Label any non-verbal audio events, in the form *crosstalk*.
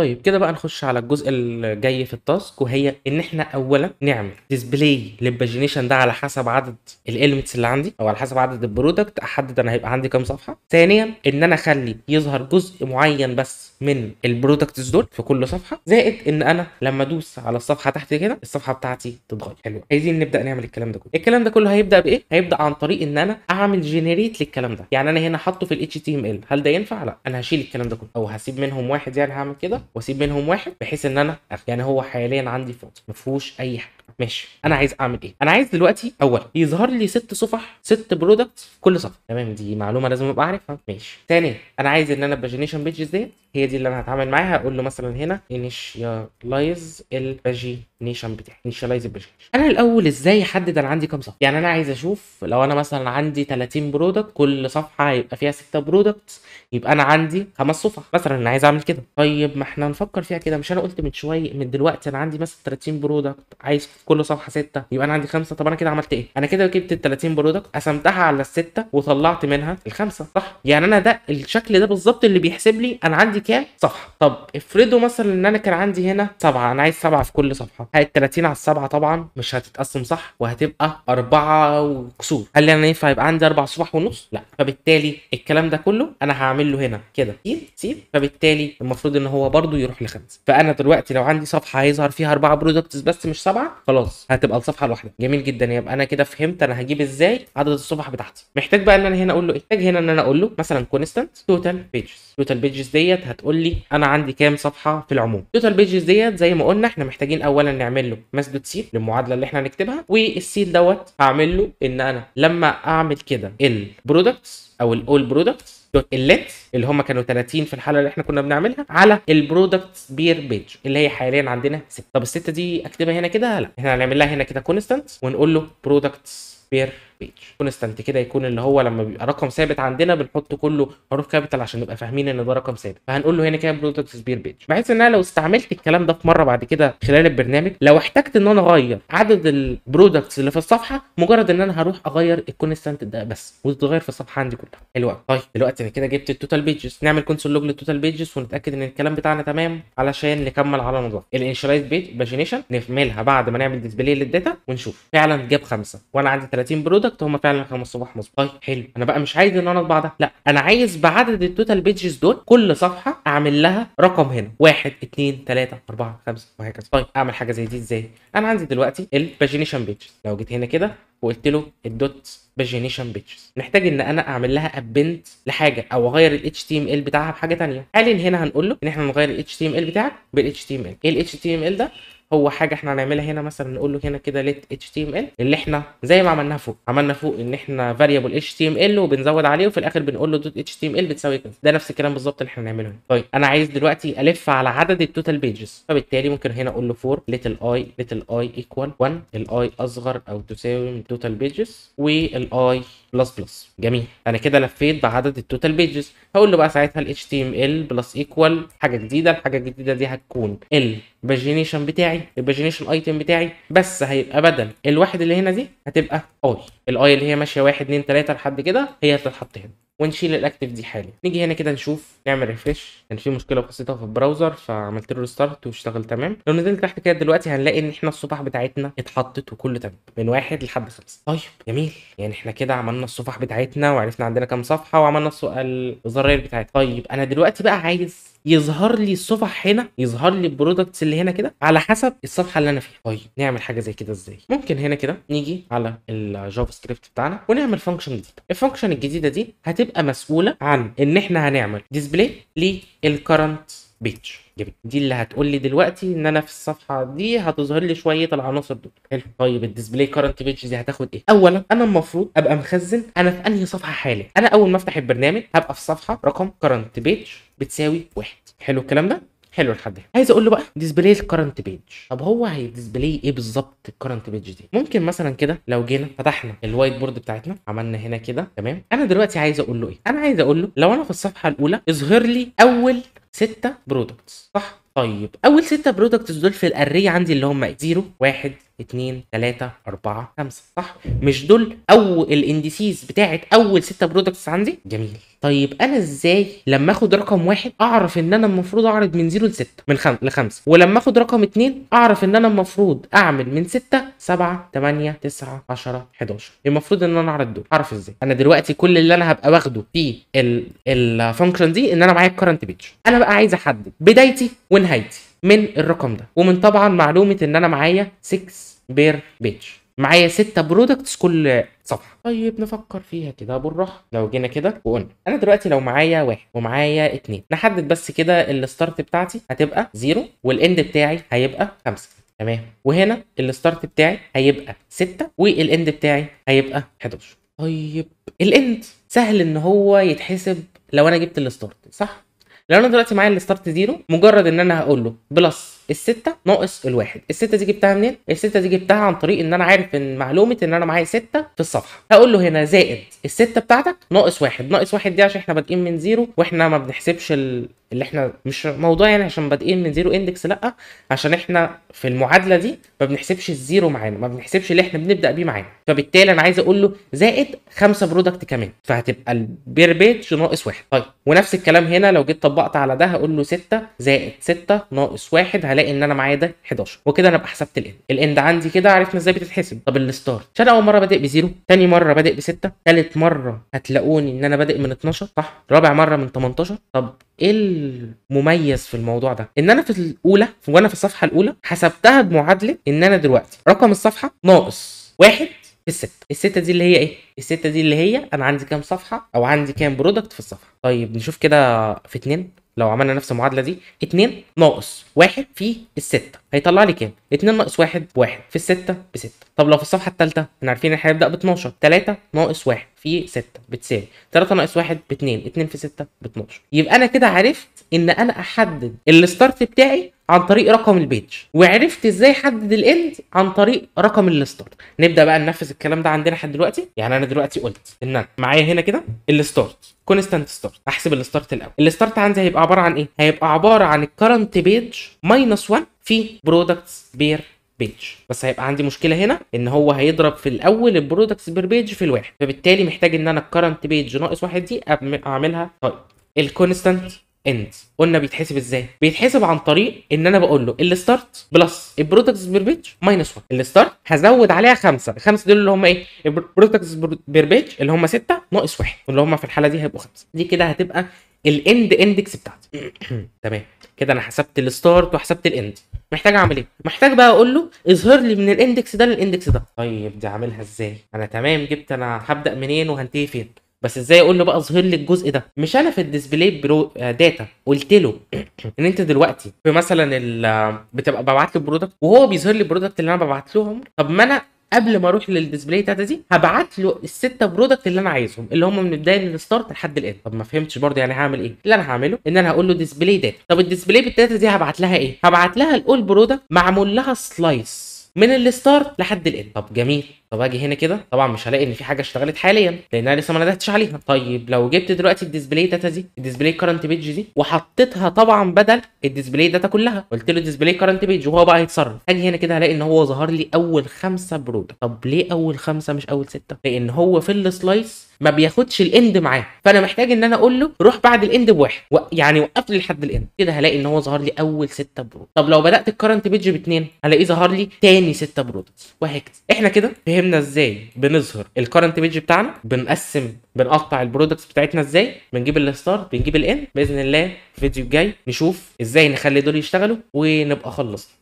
طيب كده بقى نخش على الجزء الجاي في التاسك وهي ان احنا اولا نعمل ديسبلاي للباجينيشن ده على حسب عدد الاليمنتس اللي عندي او على حسب عدد البرودكت احدد انا هيبقى عندي كام صفحه ثانيا ان انا اخلي يظهر جزء معين بس من البرودكتس دول في كل صفحه زائد ان انا لما ادوس على الصفحه تحت كده الصفحه بتاعتي تتغير حلو عايزين نبدا نعمل الكلام ده كله الكلام ده كله هيبدا بايه هيبدا عن طريق ان انا اعمل جنريت للكلام ده يعني انا هنا حاطه في الاتش تي ام ال هل ده ينفع لا انا هشيل الكلام ده كله او هسيب منهم واحد يعني هعمل كده واسيب منهم واحد بحيث ان انا يعني هو حاليا عندي فاضي ما فيهوش اي حاجه ماشي انا عايز اعمل ايه انا عايز دلوقتي اولا يظهر لي ست صفح ست برودكت كل صفحه تمام دي معلومه لازم ابقى عارفها ماشي ثاني انا عايز ان انا الباجينيشن بيجز ديت هي دي اللي انا هتعامل معاها هقول له مثلا هنا انيشيالايز الباجينيشن بتاعي انيشيالايز الباجينيشن انا الاول ازاي احدد انا عندي كام صفحه يعني انا عايز اشوف لو انا مثلا عندي 30 برودكت كل صفحه هيبقى فيها 6 برودكت يبقى انا عندي خمس صفح مثلا انا عايز اعمل كده طيب ما احنا نفكر فيها كده مش انا قلت من شويه من دلوقتي انا عندي مثلا 30 برودكت عايز كل صفحه 6 يبقى انا عندي 5 طب انا كده عملت ايه انا كده جبت ال 30 برودكت قسمتها على السته وطلعت منها الخمسه صح يعني انا ده الشكل ده بالظبط اللي بيحسب لي انا عندي كام صفحه طب افرضوا مثلا ان انا كان عندي هنا سبعه انا عايز سبعه في كل صفحه ال 30 على السبعه طبعا مش هتتقسم صح وهتبقى اربعه وكسور هل انا ينفع يبقى عندي اربع صفح ونص لا فبالتالي الكلام ده كله انا هعمل له هنا كده سيب سيب فبالتالي المفروض ان هو برده يروح لخمسه فانا دلوقتي لو عندي صفحه هيظهر فيها اربعه برودكتس بس مش سبعه خلاص هتبقى الصفحه لوحدها جميل جدا يبقى انا كده فهمت انا هجيب ازاي عدد الصفح بتاعتي محتاج بقى ان انا هنا اقول له إيه؟ محتاج هنا ان انا اقول له مثلا كونستانت توتال بيجز توتال بيجز ديت هتقول لي انا عندي كام صفحه في العموم توتال بيجز ديت زي ما قلنا احنا محتاجين اولا نعمل له دوت سيل للمعادله اللي احنا هنكتبها والسيل دوت هعمل له ان انا لما اعمل كده البرودكتس او الاول برودكتس دوت اليت اللي هم كانوا 30 في الحاله اللي احنا كنا بنعملها على البرودكت بير بيج اللي هي حاليا عندنا 6 طب السته دي اكتبها هنا كده لا احنا هنعمل لها هنا كده كونستانت ونقول له برودكت بير بيج كونستنت كده يكون اللي هو لما بيبقى رقم ثابت عندنا بنحط كله حروف كابيتال عشان نبقى فاهمين ان ده رقم ثابت فهنقول له هنا كده برودكت سبير بيج بحيث ان انا لو استعملت الكلام ده في مره بعد كده خلال البرنامج لو احتجت ان انا اغير عدد البرودكتس اللي في الصفحه مجرد ان انا هروح اغير الكونستنت ده بس وتتغير في الصفحه عندي كلها حلو طيب دلوقتي انا كده جبت التوتال بيجز نعمل كونسول لوج للتوتال بيجز ونتاكد ان الكلام بتاعنا تمام علشان نكمل على نظام الانشلايز بيج باجينيشن نعملها بعد ما نعمل ديسبلاي للداتا ونشوف فعلا جاب خمسه وانا عندي 30 برودكت بالظبط هم فعلا كانوا الصباح مظبوط طيب حلو انا بقى مش عايز ان انا اطبع ده لا انا عايز بعدد التوتال بيجز دول كل صفحه اعمل لها رقم هنا واحد اثنين ثلاثه اربعه خمسه وهكذا طيب اعمل حاجه زي دي ازاي انا عندي دلوقتي الباجينيشن بيجز لو جيت هنا كده وقلت له الدوت باجينيشن بيجز محتاج ان انا اعمل لها ابنت لحاجه او اغير الاتش تي ام ال بتاعها بحاجه ثانيه حاليا هنا هنقول له ان احنا نغير الاتش تي ام ال بتاعك بالاتش تي ام إيه ال ايه الاتش تي ام ال ده هو حاجه احنا هنعملها هنا مثلا نقول له هنا كده ليت اتش تي ام ال اللي احنا زي ما عملناها فوق عملنا فوق ان احنا فاريبل اتش تي ام ال وبنزود عليه وفي الاخر بنقول له دوت اتش تي ام ال بتساوي كذا ده نفس الكلام بالظبط اللي احنا هنعمله هنا طيب انا عايز دلوقتي الف على عدد التوتال بيجز فبالتالي ممكن هنا اقول له فور ليتل اي ليتل اي ايكوال 1 الاي اصغر او تساوي من توتال بيجز والاي بلس بلس جميل انا كده لفيت بعدد التوتال بيجز هقول له بقى ساعتها الاتش تي ال بلس ايكوال حاجه جديده الحاجه الجديده دي هتكون الباجينيشن بتاعي بتاعي الايماجينيشن ايتم بتاعي بس هيبقى بدل الواحد اللي هنا دي هتبقى اي الاي اللي هي ماشيه 1 2 3 لحد كده هي هتتحط هنا ونشيل الاكتف دي حالي نيجي هنا كده نشوف نعمل ريفريش كان في مشكله بسيطه في البراوزر فعملت له ريستارت واشتغل تمام لو نزلت تحت كده دلوقتي هنلاقي ان احنا الصفح بتاعتنا اتحطت وكله تمام من واحد لحد خمسه طيب جميل يعني احنا كده عملنا الصفح بتاعتنا وعرفنا عندنا كام صفحه وعملنا الزراير بتاعتنا طيب انا دلوقتي بقى عايز يظهر لي الصفح هنا يظهر لي البرودكتس اللي هنا كده على حسب الصفحه اللي انا فيها طيب نعمل حاجه زي كده ازاي ممكن هنا كده نيجي على الجافا سكريبت بتاعنا ونعمل فانكشن جديده الفانكشن الجديده دي هتبقى هتبقى مسؤوله عن ان احنا هنعمل ديسبلاي للكرنت بيج جميل دي اللي هتقول لي دلوقتي ان انا في الصفحه دي هتظهر لي شويه العناصر دول حلو طيب الديسبلاي كرنت بيج دي هتاخد ايه اولا انا المفروض ابقى مخزن انا في انهي صفحه حاليا انا اول ما افتح البرنامج هبقى في صفحه رقم كرنت بيج بتساوي واحد حلو الكلام ده حلو لحد هنا عايز اقول له بقى ديسبلاي الكرنت بيج طب هو هيديسبلاي ايه بالظبط الكرنت بيج دي ممكن مثلا كده لو جينا فتحنا الوايت بورد بتاعتنا عملنا هنا كده تمام انا دلوقتي عايز اقول له ايه انا عايز اقول له لو انا في الصفحه الاولى اظهر لي اول ستة برودكتس صح طيب اول ستة برودكتس دول في الاريه عندي اللي هم 0 إيه؟ 1 2 3 4 5 صح مش دول اول الانديسيز بتاعت اول 6 برودكتس عندي جميل طيب انا ازاي لما اخد رقم واحد اعرف ان انا المفروض اعرض من 0 ل 6 من 5 ل 5 ولما اخد رقم 2 اعرف ان انا المفروض اعمل من 6 7 8 9 10 11 المفروض ان انا اعرض دول اعرف ازاي انا دلوقتي كل اللي انا هبقى واخده في الفانكشن دي ان انا معايا الكرنت بيج انا بقى عايز احدد بدايتي ونهايتي من الرقم ده ومن طبعا معلومه ان انا معايا 6 بير بيج معايا ستة برودكتس كل صفحه طيب نفكر فيها كده بالراحه لو جينا كده وقلنا انا دلوقتي لو معايا واحد ومعايا اتنين نحدد بس كده الستارت بتاعتي هتبقى زيرو والاند بتاعي هيبقى خمسه تمام وهنا الستارت بتاعي هيبقى ستة والاند بتاعي هيبقى 11 طيب الاند سهل ان هو يتحسب لو انا جبت الستارت صح لو انا دلوقتي معايا الستارت زيرو مجرد ان انا هقول له بلس الستة ناقص الواحد الستة دي جبتها منين الستة دي جبتها عن طريق ان انا عارف ان معلومة ان انا معايا ستة في الصفحة هقول له هنا زائد الستة بتاعتك ناقص واحد ناقص واحد دي عشان احنا بادئين من زيرو واحنا ما بنحسبش ال... اللي احنا مش موضوع يعني عشان بادئين من زيرو اندكس لا عشان احنا في المعادله دي ما بنحسبش الزيرو معانا ما بنحسبش اللي احنا بنبدا بيه معانا فبالتالي انا عايز اقول له زائد خمسه برودكت كمان فهتبقى البير بيج ناقص واحد طيب ونفس الكلام هنا لو جيت طبقت على ده هقول له 6 زائد 6 ناقص واحد هلاقي ان انا معايا ده 11 وكده انا ابقى حسبت الاند الاند عندي كده عرفنا ازاي بتتحسب طب الستار عشان اول مره بادئ بزيرو ثاني مره بادئ بسته ثالث مره هتلاقوني ان انا بادئ من 12 صح رابع مره من 18 طب ايه المميز في الموضوع ده ان انا في الاولى وانا في الصفحه الاولى حسبتها بمعادله ان انا دلوقتي رقم الصفحه ناقص واحد في الستة الستة دي اللي هي ايه الستة دي اللي هي انا عندي كام صفحة او عندي كام برودكت في الصفحة طيب نشوف كده في اتنين لو عملنا نفس المعادله دي 2 ناقص 1 في الستة هيطلع لي كام 2 ناقص 1 ب 1 في الستة ب 6 طب لو في الصفحه التالتة احنا عارفين ان احنا هنبدا ب 12 3 ناقص 1 في 6 بتساوي 3 ناقص 1 ب 2 2 في 6 ب 12 يبقى انا كده عرفت ان انا احدد الستارت بتاعي عن طريق رقم البيج وعرفت ازاي احدد الاند عن طريق رقم الستارت نبدا بقى ننفذ الكلام ده عندنا لحد دلوقتي يعني انا دلوقتي قلت ان انا معايا هنا كده الستارت كونستانت ستارت احسب الستارت الاول الستارت عندي هيبقى عباره عن ايه هيبقى عباره عن الكرنت بيج ماينس 1 في برودكتس بير بيج بس هيبقى عندي مشكله هنا ان هو هيضرب في الاول البرودكتس بير بيج في الواحد فبالتالي محتاج ان انا الكرنت بيج ناقص واحد دي اعملها طيب الكونستانت اند قلنا بيتحسب ازاي بيتحسب عن طريق ان انا بقول له الستارت بلس البرودكتس بير بيج ماينس 1 الستارت هزود عليها خمسه الخمسه دول اللي هم ايه البرودكتس بير بيج اللي هم سته ناقص واحد واللي هم في الحاله دي هيبقوا خمسه دي كده هتبقى الاند اندكس بتاعتي *clears throat* تمام كده انا حسبت الستارت وحسبت الاند محتاج اعمل ايه محتاج بقى اقول له اظهر لي من الاندكس ده للاندكس ده طيب دي اعملها ازاي انا تمام جبت انا هبدا منين وهنتهي فين بس ازاي اقول له بقى اظهر لي الجزء ده مش انا في الديسبلاي برو داتا قلت له *clears throat* ان انت دلوقتي في مثلا آه، بتبقى ببعت له برودكت وهو بيظهر لي البرودكت اللي انا ببعت لهم طب ما انا قبل ما اروح للديسبلاي داتا دي هبعت له السته برودكت اللي انا عايزهم اللي هم من بدايه الستارت لحد الان طب ما فهمتش برضه يعني هعمل ايه اللي انا هعمله ان انا هقول له ديسبلاي داتا طب الديسبلاي بالداتا دي هبعت لها ايه هبعت لها الاول برودكت معمول لها سلايس من الستارت لحد الان طب جميل طب اجي هنا كده طبعا مش هلاقي ان في حاجه اشتغلت حاليا لانها لسه ما ندهتش عليها طيب لو جبت دلوقتي الديسبلاي داتا دي الديسبلاي كرنت بيج دي وحطيتها طبعا بدل الديسبلاي داتا كلها قلت له ديسبلاي كرنت بيج وهو بقى هيتصرف اجي هنا كده هلاقي ان هو ظهر لي اول خمسه برودكت طب ليه اول خمسه مش اول سته لان هو في السلايس ما بياخدش الاند معاه فانا محتاج ان انا اقول له روح بعد الاند بواحد و... يعني وقف لي لحد الاند كده هلاقي ان هو ظهر لي اول ستة برودكت طب لو بدات الكرنت بيج باثنين هلاقيه ظهر لي ثاني ستة برودكت وهكذا احنا كده بيهمنا ازاي بنظهر الكرنت بيج بتاعنا بنقسم بنقطع البرودكتس بتاعتنا ازاي بنجيب الستار بنجيب الان باذن الله الفيديو الجاي نشوف ازاي نخلي دول يشتغلوا ونبقى خلصنا